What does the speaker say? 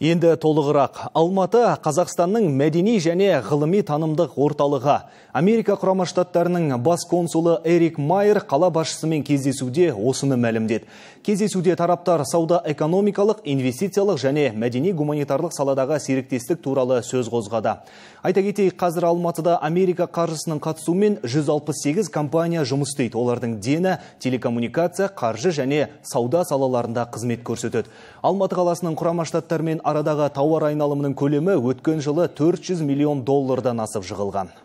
Енді толығырақ. Алматы Қазақстанның мәдени және ғылыми танымдық орталығы. Америка құрама штаттарының бас консулы Эрик Майер қала басшысымен кездесуде осыны мәлімдеді. Кездесуде тараптар сауда экономикалық, инвестициялық және мәдени гуманитарлық саладағы серіктестік туралы сөз қозғады. Айта кетейік, қазір Алматыда Америка қаржысының қатысуымен 168 компания жұмыс істейді. Олардың дені телекоммуникация, қаржы және сауда салаларында қызмет көрсетеді. Алматы қаласының құрама арадағы тауар айналымының көлемі өткен жылы 400 миллион доллардан асып жығылған